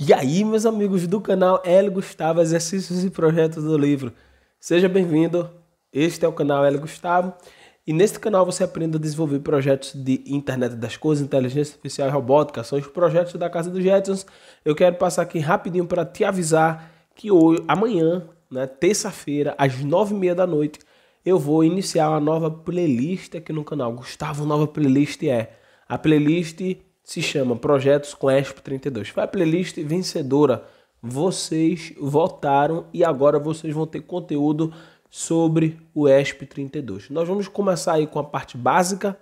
E aí, meus amigos do canal Hélio Gustavo, Exercícios e Projetos do Livro. Seja bem-vindo. Este é o canal Hélio Gustavo. E neste canal você aprende a desenvolver projetos de internet das coisas, inteligência artificial e robótica. São os projetos da Casa dos Jetsons. Eu quero passar aqui rapidinho para te avisar que hoje, amanhã, né, terça-feira, às nove e meia da noite, eu vou iniciar uma nova playlist aqui no canal. Gustavo, nova playlist é a playlist se chama Projetos com esp 32. Foi a playlist vencedora. Vocês votaram e agora vocês vão ter conteúdo sobre o ESP32. Nós vamos começar aí com a parte básica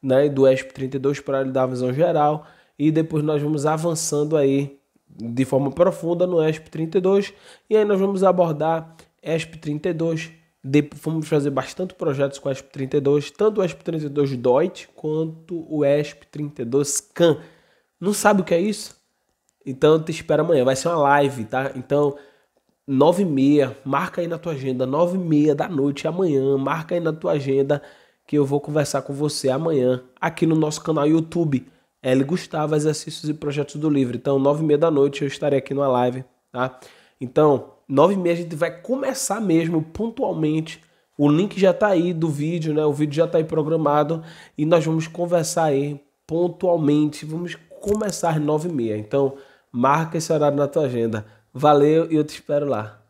né, do ESP32 para lhe dar a visão geral e depois nós vamos avançando aí de forma profunda no ESP32 e aí nós vamos abordar ESP32, de, fomos fazer bastante projetos com o ESP32, tanto o ESP32 DOIT quanto o ESP32 CAN. Não sabe o que é isso? Então te espera amanhã, vai ser uma live, tá? Então, 9 e meia, marca aí na tua agenda, 9 e meia da noite amanhã, marca aí na tua agenda que eu vou conversar com você amanhã aqui no nosso canal YouTube, L Gustavo, Exercícios e Projetos do Livro. Então, 9 e meia da noite eu estarei aqui numa live, tá? Então, Nove e meia a gente vai começar mesmo, pontualmente. O link já está aí do vídeo, né? O vídeo já está aí programado e nós vamos conversar aí pontualmente. Vamos começar às nove e meia. Então, marca esse horário na tua agenda. Valeu e eu te espero lá.